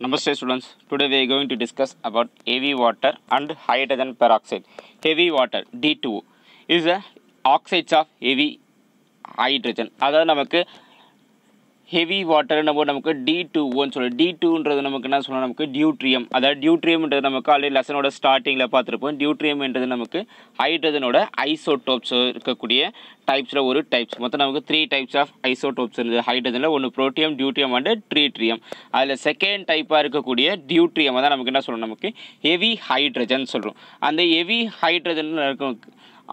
Namaste students, today we are going to discuss about heavy water and hydrogen peroxide. Heavy water D2 is the oxides of heavy hydrogen. அதாவது நமக்கு heavy water நம்ம நமக்கு D two O D டூன்றது நமக்கு என்ன சொல்லணும் நமக்கு deuterium அதாவது டியூட்ரியம்ன்றது நமக்கு ஆல்ரெடி லெசனோட ஸ்டார்டிங்கில் பார்த்துருப்போம் டியூட்ரியம்ன்றது நமக்கு ஹைட்ரஜனோட ஐசோடோப்ஸ் இருக்கக்கூடிய டைப்ஸில் ஒரு டைப்ஸ் மொத்தம் நமக்கு த்ரீ டைப்ஸ் ஆஃப் ஐசோடோப்ஸ் இருந்தது ஹைட்ரஜனில் ஒன்று ப்ரோட்டியம் டியூட்ரியம் அண்டு ட்ரீட்ரியம் அதில் செகண்ட் டைப்பாக இருக்கக்கூடிய டியூட்ரியம் தான் நமக்கு என்ன சொல்லணும் நமக்கு ஹெவி ஹைட்ரஜன் சொல்கிறோம் அந்த ஹெவி ஹைட்ரஜன் இருக்கும்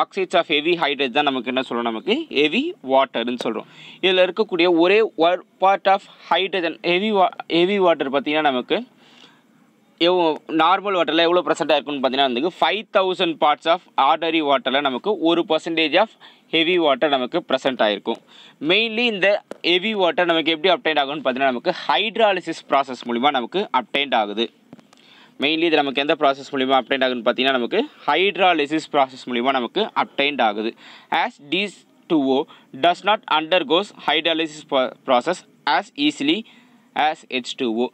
ஆக்சைட்ஸ் ஆஃப் ஹெவி ஹைட்ரேட் தான் நமக்கு என்ன சொல்கிறோம் நமக்கு ஹெவி வாட்டர்னு சொல்கிறோம் இதில் இருக்கக்கூடிய ஒரே ஒர் part of hydrogen heavy wa heavy water பார்த்திங்கன்னா நமக்கு எவ்வளோ நார்மல் வாட்டரில் எவ்வளோ பர்சென்ட்டாக இருக்குன்னு பார்த்தீங்கன்னா வந்து five thousand parts of ordinary வாட்டரில் நமக்கு ஒரு பர்சன்டேஜ் ஆஃப் ஹெவி வாட்டர் நமக்கு ப்ரெசென்ட் ஆகிருக்கும் மெயின்லி இந்த ஹெவி வாட்டர் நமக்கு எப்படி அப்டைன்ட் ஆகும்னு பார்த்தீங்கன்னா நமக்கு ஹைட்ராலிசிஸ் ப்ராசஸ் மூலிமா நமக்கு அப்டைண்ட் ஆகுது மெயின்லி இது நமக்கு எந்த ப்ராசஸ் மூலிமா அப்டைன் ஆகுதுன்னு பார்த்தீங்கன்னா நமக்கு ஹைட்ராலிசிஸ் ப்ராசஸ் மூலிமா நமக்கு அப்டைன்ட் ஆகுது as D two O does not undergoes hydrolysis process as easily as H two O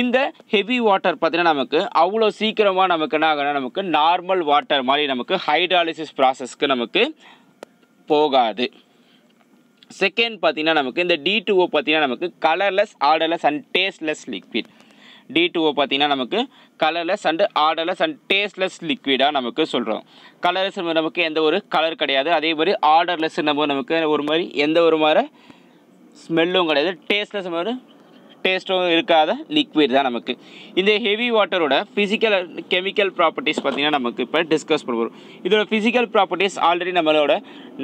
இந்த ஹெவி வாட்டர் பார்த்திங்கன்னா நமக்கு அவ்வளோ சீக்கிரமாக நமக்கு என்ன ஆகணும் நமக்கு நார்மல் வாட்டர் மாதிரி நமக்கு ஹைட்ராலிசிஸ் ப்ராசஸ்க்கு நமக்கு போகாது செகண்ட் பார்த்திங்கன்னா நமக்கு இந்த டி டூஓ பார்த்திங்கன்னா நமக்கு colourless odourless and tasteless liquid D two O பார்த்திங்கன்னா நமக்கு colourless and odourless and tasteless லிக்விடாக நமக்கு சொல்கிறோம் கலர்லெஸ் நமக்கு எந்த ஒரு கலர் கிடையாது அதே மாதிரி ஆர்டர்லெஸ் நம்ம நமக்கு ஒரு மாதிரி எந்த ஒரு மாதிரி ஸ்மெல்லும் கிடையாது டேஸ்ட்லெஸ் மாதிரி டேஸ்ட்டும் இருக்காத லிக்விட் தான் நமக்கு இந்த ஹெவி வாட்டரோட ஃபிசிக்கல் கெமிக்கல் ப்ராப்பர்ட்டிஸ் பார்த்திங்கன்னா நமக்கு இப்போ டிஸ்கஸ் பண்ணுவோம் இதோட ஃபிசிக்கல் ப்ராப்பர்ட்டிஸ் ஆல்ரெடி நம்மளோட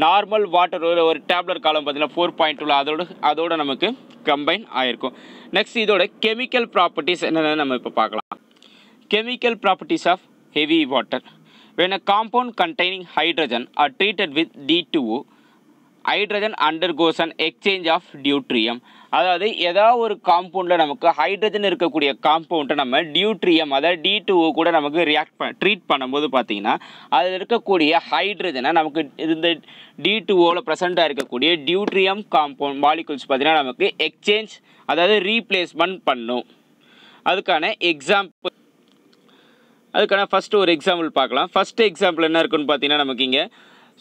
நார்மல் வாட்டரோட ஒரு டேப்லெட் காலம் பார்த்திங்கன்னா ஃபோர் பாயிண்ட் அதோட அதோட நமக்கு கம்பைன் ஆகிருக்கும் நெக்ஸ்ட் இதோட கெமிக்கல் ப்ராப்பர்ட்டிஸ் என்னென்னு நம்ம இப்போ பார்க்கலாம் chemical properties of heavy water when compound containing hydrogen are treated with D two hydrogen undergoes and exchange of deuterium அதாவது ஏதாவது ஒரு காம்பவுண்டில் நமக்கு ஹைட்ரஜன் இருக்கக்கூடிய காம்பவுண்டை நம்ம டியூட்ரியம் அதாவது டி டூ கூட நமக்கு ரியாக்ட் பண்ண ட்ரீட் பண்ணும்போது பார்த்தீங்கன்னா அதில் இருக்கக்கூடிய ஹைட்ரஜனை நமக்கு இந்த டி டூவோவில் ப்ரெசண்ட்டாக இருக்கக்கூடிய டியூட்ரியம் காம்பவுண்ட் மாலிகுல்ஸ் பார்த்திங்கன்னா நமக்கு எக்ஸ்சேஞ்ச் அதாவது ரீப்ளேஸ்மெண்ட் பண்ணும் அதுக்கான எக்ஸாம்பிள் அதுக்கான ஃபஸ்ட்டு ஒரு எக்ஸாம்பிள் பார்க்கலாம் ஃபஸ்ட்டு எக்ஸாம்பிள் என்ன இருக்குன்னு பார்த்தீங்கன்னா நமக்கு இங்கே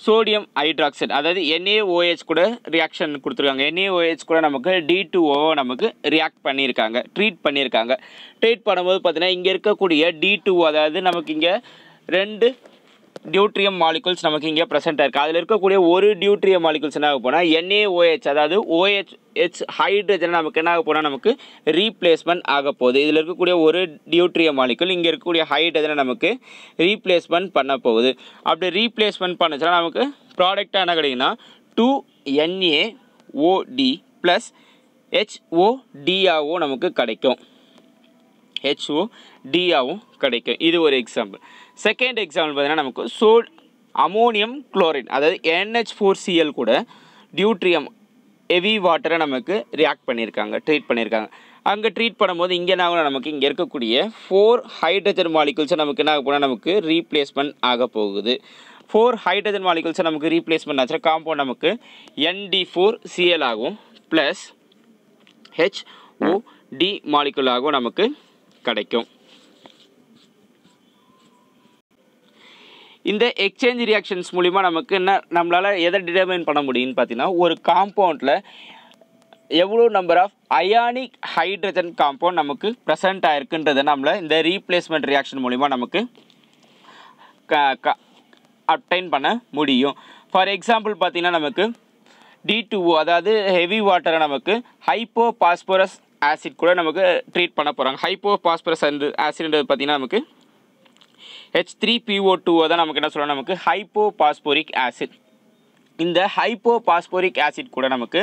சோடியம் ஹைட்ராக்சைடு அதாவது என்ஏஓஹெச் கூட ரியாக்ஷன் கொடுத்துருக்காங்க என்ஏஓஹெச் கூட நமக்கு டி டூ நமக்கு ரியாக்ட் பண்ணியிருக்காங்க ட்ரீட் பண்ணியிருக்காங்க ட்ரீட் பண்ணும்போது பார்த்திங்கன்னா இங்கே இருக்கக்கூடிய டி டூ அதாவது நமக்கு இங்கே ரெண்டு டியூட்ரியம் மாலிகுல்ஸ் நமக்கு இங்கே ப்ரெசென்ட் இருக்குது அதில் இருக்கக்கூடிய ஒரு டியூட்ரியம் மாலிகுல்ஸ் என்ன போனால் என்ஏஓஹெச் அதாவது ஓஹெச் ஹெச் ஹைட்ரஜன் நமக்கு என்ன ஆக போனால் நமக்கு ரீப்ளேஸ்மெண்ட் ஆக போகுது இதில் இருக்கக்கூடிய ஒரு டியூட்ரிய மாலிகுல் இங்கே இருக்கக்கூடிய ஹைட்ரஜனை நமக்கு ரீப்ளேஸ்மெண்ட் பண்ண போகுது அப்படி ரீப்ளேஸ்மெண்ட் பண்ணுச்சுன்னா நமக்கு ப்ராடக்டாக என்ன கிடைக்குன்னா டூ என்ஏ ஓடி ப்ளஸ் ஹெச்ஓடியாகவும் நமக்கு கிடைக்கும் ஹெச்ஓடியாகவும் கிடைக்கும் இது ஒரு எக்ஸாம்பிள் செகண்ட் எக்ஸாம்பிள் பார்த்தீங்கன்னா நமக்கு சோல் அமோனியம் குளோரின் அதாவது என்ஹெச் ஃபோர் சிஎல் கூட டியூட்ரியம் ஹெவி வாட்டரை நமக்கு ரியாக்ட் பண்ணியிருக்காங்க ட்ரீட் பண்ணியிருக்காங்க அங்கே ட்ரீட் பண்ணும்போது இங்கே என்ன ஆகும் நமக்கு இங்கே இருக்கக்கூடிய ஃபோர் ஹைட்ரஜன் மாலிகுல்ஸை நமக்கு என்ன ஆக போனால் நமக்கு ரீப்ளேஸ்மெண்ட் ஆக போகுது ஃபோர் ஹைட்ரஜன் மாலிகுல்ஸை நமக்கு ரீப்ளேஸ்மெண்ட் ஆச்சு காம்பவுண்ட் நமக்கு என்டி ஃபோர் சிஎல் ஆகும் ப்ளஸ் ஹெச்ஓ டி மாலிகுல் ஆகும் நமக்கு கிடைக்கும் இந்த எக்ஸ்சேஞ்ச் ரியாக்ஷன்ஸ் மூலிமா நமக்கு என்ன நம்மளால் எதை டிட்டர்மைன் பண்ண முடியும்னு பார்த்தீங்கன்னா ஒரு காம்பவுண்டில் எவ்வளோ number of ionic hydrogen compound நமக்கு ப்ரெசண்ட் ஆகிருக்குன்றதை நம்மளை இந்த ரீப்ளேஸ்மெண்ட் ரியாக்ஷன் மூலிமா நமக்கு அப்டைன் பண்ண முடியும் ஃபார் எக்ஸாம்பிள் பார்த்திங்கன்னா நமக்கு டி டூஓ அதாவது ஹெவி வாட்டரை நமக்கு ஹைப்போ பாஸ்போரஸ் ஆசிட் கூட நமக்கு ட்ரீட் பண்ண போகிறாங்க ஹைப்போ பாஸ்பரஸ் ஆசிட்ன்றது பார்த்திங்கன்னா நமக்கு ஹெச் த்ரீ பிஓ டூவை தான் நமக்கு என்ன சொல்லணும் நமக்கு ஹைப்போ பாஸ்போரிக் ஆசிட் இந்த ஹைப்போ பாஸ்போரிக் ஆசிட் கூட நமக்கு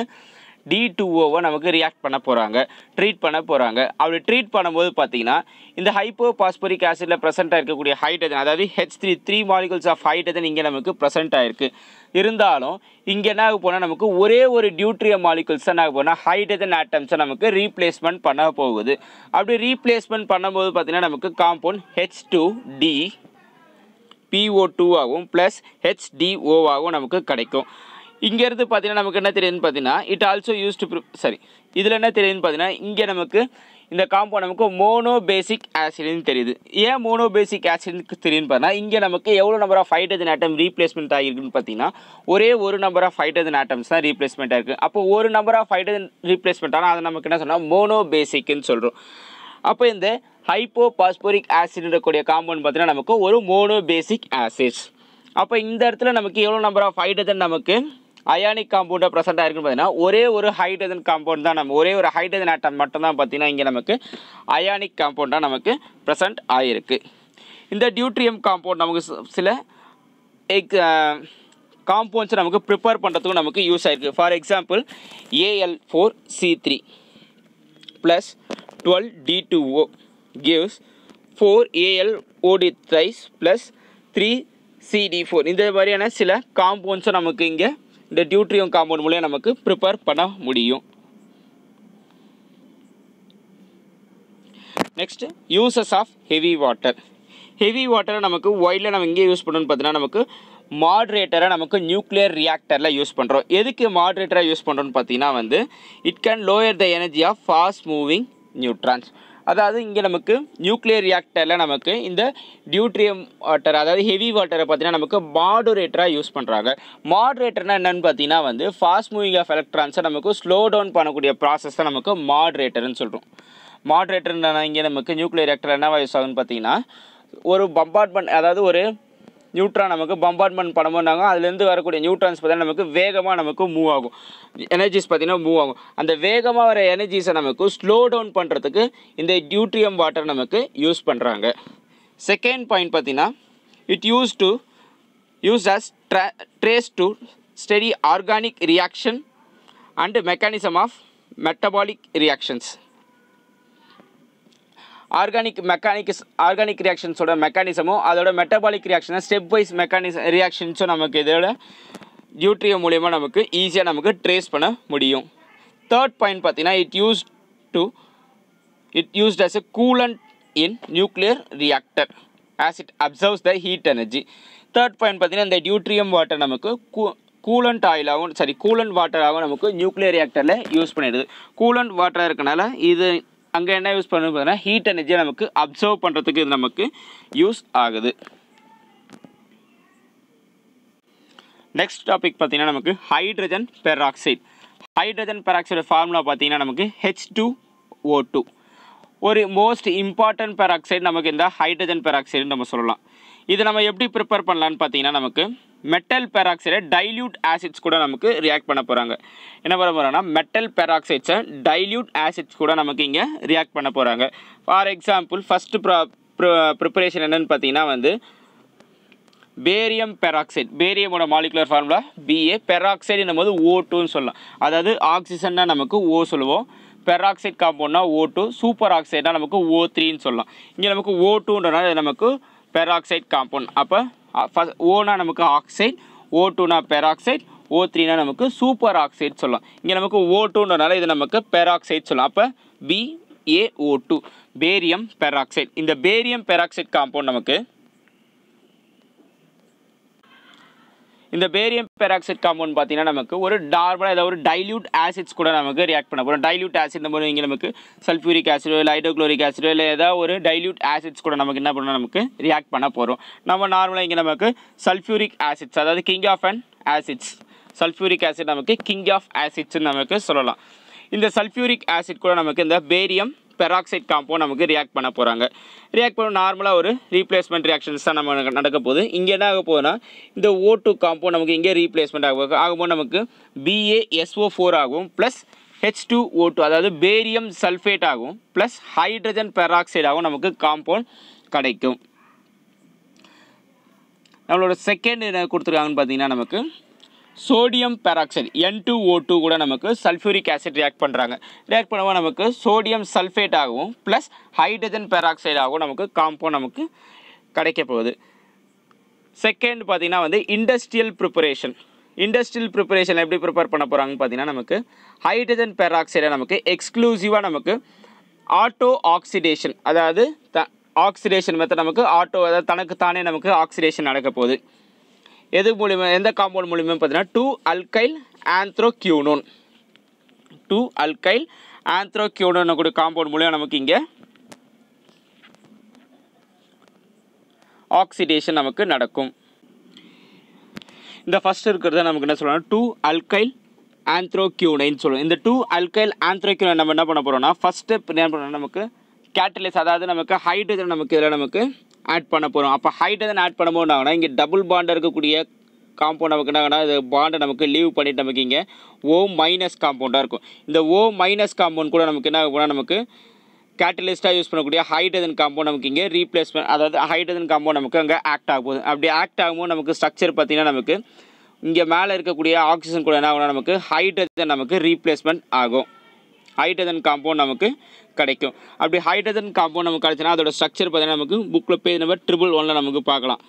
டி டூஓவை நமக்கு ரியாக்ட் பண்ண போகிறாங்க ட்ரீட் பண்ண போகிறாங்க அப்படி ட்ரீட் பண்ணும்போது பார்த்தீங்கன்னா இந்த ஹைப்போ பாஸ்பரிக் ஆசிடில் ப்ரெசென்ட் இருக்கக்கூடிய ஹைட்ரஜன் அதாவது H three three molecules of hydrogen இங்கே நமக்கு ப்ரெசென்ட் ஆகிருக்கு இருந்தாலும் இங்கே என்ன ஆக போனால் நமக்கு ஒரே ஒரு டியூட்ரிய மாலிகுல்ஸ் என்ன ஆக போனால் ஹைட்ரஜன் ஆட்டம்ஸை நமக்கு ரீப்ளேஸ்மெண்ட் பண்ண போகுது அப்படி ரீப்ளேஸ்மெண்ட் பண்ணும்போது பார்த்திங்கன்னா நமக்கு compound H two D P O டூவாகவும் ப்ளஸ் ஹெச்டிஓவாகவும் நமக்கு கிடைக்கும் இங்கேருந்து பார்த்தீங்கன்னா நமக்கு என்ன தெரியுதுன்னு பார்த்தீங்கன்னா it also use to sorry இதில் என்ன தெரியுதுன்னு பார்த்தீங்கன்னா இங்கே நமக்கு இந்த காம்பவுண்ட் நமக்கு மோனோ பேசிக் ஆசிட்னு தெரியுது ஏன் மோனோ பேசிக் ஆசிட்னு தெரியும்னு பார்த்தீங்கன்னா இங்கே நமக்கு எவ்வளோ number of hydrogen atom replacement ஆகிருக்குன்னு பார்த்தீங்கன்னா ஒரே ஒரு நம்பர் ஆஃப் ஹைட்ரஜன் ஆட்டம்ஸ் தான் ரீப்ளேஸ்மெண்ட் ஆகிருக்கு அப்போ ஒரு நம்பர் ஆஃப் ஹைட்ரஜன் ரீப்ளேஸ்மெண்ட் ஆனால் அதை நமக்கு என்ன சொன்னால் மோனோ பேசிக்னு சொல்கிறோம் அப்போ இந்த ஹைப்போ பாஸ்போரிக் ஆசிட்ன்றக்கூடிய காம்பவுண்ட் பார்த்தீங்கன்னா நமக்கு ஒரு மோனோ பேசிக் ஆசிட்ஸ் அப்போ இந்த இடத்துல நமக்கு எவ்வளோ நம்பர் ஆஃப் ஹைட்ரஜன் நமக்கு அயானிக் காம்பவுண்டை ப்ரெசென்ட்டாக இருக்குன்னு பார்த்தீங்கன்னா ஒரே ஒரு ஹைட்ரஜன் காம்பவுண்ட் தான் நம்ம ஒரே ஒரு ஹைட்ரஜன் ஆட்டம் மட்டும்தான் பார்த்தீங்கன்னா இங்கே நமக்கு அயானிக் காம்பவுண்டாக நமக்கு ப்ரெசன்ட் ஆகிருக்கு இந்த டியூட்ரியம் காம்பவுண்ட் நமக்கு சில எக் காம்பவுண்ட்ஸை நமக்கு ப்ரிப்பேர் பண்ணுறதுக்கும் நமக்கு யூஸ் ஆகிருக்கு for example A L four C three plus twelve D two O gives four A L O D thrice plus three C D four இந்த மாதிரியான சில காம்பவுண்ட்ஸை நமக்கு இங்கே இந்த டியூட்ரியம் காம்பவுண்ட் மூலியம் நமக்கு ப்ரிப்பேர் பண்ண முடியும் next uses of heavy water heavy வாட்டரை நமக்கு ஒயிலில் நம்ம எங்கே யூஸ் பண்ணணும்னு பார்த்தீங்கன்னா நமக்கு மாட்ரேட்டரை நமக்கு நியூக்ளியர் ரியாக்டரில் யூஸ் பண்ணுறோம் எதுக்கு மாட்ரேட்டரை யூஸ் பண்ணுறோன்னு பார்த்தீங்கன்னா வந்து it can lower the energy of fast moving neutrons அதாவது இங்கே நமக்கு நியூக்ளியர் ரியாக்டரில் நமக்கு இந்த டியூட்ரியம் வாட்டர் அதாவது ஹெவி வாட்டரை பார்த்தீங்கன்னா நமக்கு மாடுரேட்டராக யூஸ் பண்ணுறாங்க மாடுரேட்டர்னா என்னென்னு பார்த்தீங்கன்னா வந்து ஃபாஸ்ட் மூவிங் ஆஃப் எலக்ட்ரான்ஸை நமக்கு ஸ்லோ டவுன் பண்ணக்கூடிய ப்ராசஸ் தான் நமக்கு மாடுரேட்டர்னு சொல்கிறோம் மாடுரேட்டர்னா இங்கே நமக்கு நியூக்ளியர் ரியாக்டர் என்ன யூஸ் ஆகுதுன்னு பார்த்தீங்கன்னா ஒரு பம்பார்ட்மெண்ட் அதாவது ஒரு நியூட்ரான் நமக்கு பம்பார்ட்மெண்ட் பண்ணும்போது அதுலேருந்து வரக்கூடிய நியூட்ரான்ஸ் பார்த்தீங்கன்னா நமக்கு வேகமாக நமக்கு மூவ் ஆகும் எனர்ஜிஸ் பார்த்திங்கன்னா மூவ் ஆகும் அந்த வேகமாக வர எனர்ஜிஸை நமக்கு ஸ்லோ டவுன் பண்ணுறதுக்கு இந்த டியூட்ரியம் வாட்டர் நமக்கு யூஸ் பண்ணுறாங்க செகண்ட் பாயிண்ட் பார்த்திங்கன்னா it use to use as tra trace to study organic reaction and mechanism of metabolic reactions organic mechanics organic ரியாக்ஷன்ஸோட மெக்கானிசமும் அதோட metabolic reaction stepwise mechanism ரியாக்ஷன்ஸும் நமக்கு இதோட நியூட்ரியோ மூலயமா நமக்கு ஈஸியாக நமக்கு ட்ரேஸ் பண்ண முடியும் தேர்ட் பாயிண்ட் பார்த்தீங்கன்னா it use to it used as a coolant in nuclear reactor as it absorbs the heat energy third point பார்த்தீங்கன்னா இந்த டியூட்ரியம் வாட்டர் நமக்கு கூ கூலண்ட் ஆயிலாகவும் சாரி கூலண்ட் வாட்டராகவும் நமக்கு நியூக்ளியர் ரியாக்டரில் யூஸ் பண்ணிடுது கூலண்ட் வாட்டராக இருக்கனால இது அங்கே என்ன யூஸ் பண்ணணும் பார்த்தீங்கன்னா ஹீட் எனர்ஜியை நமக்கு அப்சர்வ் பண்ணுறதுக்கு இது நமக்கு யூஸ் ஆகுது நெக்ஸ்ட் டாபிக் பார்த்திங்கன்னா நமக்கு hydrogen peroxide hydrogen peroxide formula பார்த்தீங்கன்னா நமக்கு ஹெச் டூ ஓ டூ ஒரு மோஸ்ட் இம்பார்ட்டன்ட் பெராக்சைடு நமக்கு இந்த ஹைட்ரஜன் பெராக்சைடுன்னு நம்ம சொல்லலாம் இது நம்ம எப்படி ப்ரிப்பேர் பண்ணலான்னு பார்த்தீங்கன்னா நமக்கு மெட்டல் பேராக்சைடை டைல்யூட் ஆசிட்ஸ் கூட நமக்கு ரியாக்ட் பண்ண போகிறாங்க என்ன பண்ண போகிறோம்னா மெட்டல் பேராக்சைட்ஸை டைல்யூட் ஆசிட்ஸ் கூட நமக்கு இங்கே ரியாக்ட் பண்ண போகிறாங்க for example first pra preparation என்னென்னு பார்த்தீங்கன்னா வந்து பேரியம் பெராக்சைட் பேரியமோட மாலிகுலர் ஃபார்முலா பிஏ பெராக்சைடுன்னும் போது ஓ டூன்னு சொல்லலாம் அதாவது ஆக்சிஜன்னா நமக்கு ஓ சொல்லுவோம் பெராக்சைட் காம்பவுண்ட்னா ஓ டூ சூப்பர் ஆக்சைடாக நமக்கு ஓ த்ரீன்னு சொல்லலாம் இங்கே நமக்கு ஓ டூன்றனால நமக்கு பெராக்சைட் காம்பவுண்ட் அப்போ ஃபஸ்ட் ஓனா நமக்கு ஆக்சைட் ஓ டூனா பெராக்சைட் ஓ த்ரீனா நமக்கு சூப்பர் ஆக்சைட் சொல்லலாம் இங்கே நமக்கு ஓ டூன்றனால இது நமக்கு பெராக்சைட் சொல்லலாம் அப்போ B O two barium peroxide இந்த பேரியம் பெராக்சைட் காம்பவுண்ட் நமக்கு இந்த பேரியம் பெராக்சைட் காம்பவுண்ட் பார்த்தீங்கன்னா நமக்கு ஒரு நார்மலாக ஏதாவது ஒரு டைல்யூட் ஆசிட்ஸ் கூட நமக்கு ரியாக்ட் பண்ண போகிறோம் டைல்யூட் ஆசிட் மாதிரி இங்கே நமக்கு சல்ஃபூரிக் ஆசிடோ இல்லை ஹைட்ரோக்ளோரிக் ஆசிடோ இல்லை ஏதாவது ஒரு டைல்யூட் ஆசிட்ஸ் கூட நமக்கு என்ன பண்ணணும் நமக்கு ரியாக்ட் பண்ண போகிறோம் நம்ம நார்மலாக இங்கே நமக்கு சல்ஃபூரிக் ஆசிட்ஸ் அதாவது king of and acids sulphuric acid நமக்கு கிங் ஆஃப் ஆசிட்ஸ்ன்னு நமக்கு சொல்லலாம் இந்த சல்ஃபியூரிக் ஆசிட் கூட நமக்கு இந்த பேரியம் பெராக்சைட் காம்போ நமக்கு ரியாக்ட் பண்ண போகிறாங்க ரியாக்ட் பண்ண நார்மலாக ஒரு ரீப்ளேஸ்மெண்ட் ரியாக்ஷன்ஸ் தான் நம்ம நடக்க போகுது இங்கே என்ன ஆக போகுதுன்னா இந்த ஓ டூ காம்போ நமக்கு இங்கே ரீப்ளேஸ்மெண்ட் ஆக போகுது ஆகும்போது நமக்கு பிஏஎஸ்ஓ ஃபோர் ஆகும் plus H two O two அதாவது பேரியம் சல்ஃபேட் ஆகும் ப்ளஸ் ஹைட்ரஜன் பெராக்சைட் ஆகும் நமக்கு காம்பவுண்ட் கிடைக்கும் நம்மளோட செகண்ட் என்ன கொடுத்துருக்காங்கன்னு பார்த்தீங்கன்னா நமக்கு sodium peroxide N two O two கூட நமக்கு சல்ஃபூரிக் ஆசிட் ரியாக்ட் பண்ணுறாங்க ரியாக்ட் பண்ணுவோம் நமக்கு சோடியம் சல்ஃபேட் ஆகவும் ப்ளஸ் ஹைட்ரஜன் பெராக்சைடாகவும் நமக்கு காம்பவுண்ட் நமக்கு கிடைக்க போகுது செகண்ட் பார்த்திங்கன்னா வந்து இண்டஸ்ட்ரியல் ப்ரிப்பரேஷன் இண்டஸ்ட்ரியல் ப்ரிப்பரேஷன் எப்படி ப்ரிப்பேர் பண்ண போகிறாங்கன்னு பார்த்தீங்கன்னா நமக்கு ஹைட்ரஜன் பெராக்சைடை நமக்கு எக்ஸ்க்ளூசிவாக நமக்கு ஆட்டோ ஆக்சிடேஷன் அதாவது த ஆக்சிடேஷன் மெத்தட் நமக்கு ஆட்டோ அதாவது தனக்கு தானே நமக்கு ஆக்சிடேஷன் நடக்க போகுது எது மூலிமா எந்த காம்பவுண்ட் மூலிமா பார்த்தீங்கன்னா two alkyl anthraquinone two alkyl ஆந்த்ரோக்யூனோன்னு கூட காம்பவுண்ட் மூலியமாக நமக்கு இங்கே ஆக்சிடேஷன் நமக்கு நடக்கும் இந்த ஃபஸ்ட் இருக்கிறத நமக்கு என்ன சொல்லணும் டூ அல்கைல் ஆந்த்ரோக்யூனைன்னு சொல்லுவோம் இந்த டூ அல்கைல் ஆந்த்ரோக்யூனை நம்ம என்ன பண்ண போகிறோம்னா ஃபஸ்ட் ஸ்டெப் என்ன பண்ணணும் நமக்கு கேட்டலிஸ் அதாவது நமக்கு ஹைட்ரஜன் நமக்கு இதில் நமக்கு ஆட் பண்ண போகிறோம் அப்போ ஹைட்ரஜன் ஆட் பண்ணும்போதுனாங்கன்னா இங்கே டபுள் பாண்ட் இருக்கக்கூடிய காம்பவுண்ட் நமக்கு என்னங்கன்னா இந்த பாண்டை நமக்கு லீவ் பண்ணிட்டு நமக்கு இங்கே ஓ மைனஸ் காம்பவுண்டாக இருக்கும் இந்த ஓ மைனஸ் காம்பவுண்ட் கூட நமக்கு என்ன ஆகும்னா நமக்கு கேட்டலிஸ்ட்டாக யூஸ் பண்ணக்கூடிய ஹைட்ரஜன் காம்பவுண்ட் நமக்கு இங்கே ரீப்ளேஸ்மெண்ட் அதாவது ஹைட்ரஜன் காம்பவுண்ட் நமக்கு அங்கே ஆக்ட் ஆக போகுது அப்படி ஆக்ட் ஆகும்போது நமக்கு ஸ்ட்ரக்சர் பார்த்திங்கன்னா நமக்கு இங்கே மேலே இருக்கக்கூடிய ஆக்சிஜன் கூட என்ன ஆகும்னா நமக்கு ஹைட்ரஜன் நமக்கு ரீப்ளேஸ்மெண்ட் ஆகும் ஹைட்ரஜன் காம்பவுண்ட் நமக்கு கிடைக்கும் அப்படி ஹைட்ரஜன் காம்பவுண்ட் நமக்கு கிடைச்சினா அதோட ஸ்ட்ரக்சர் பார்த்தீங்கன்னா நமக்கு புக்கில் பேஜ் நம்பர் ட்ரிபிள் ஒனில் நமக்கு பார்க்கலாம்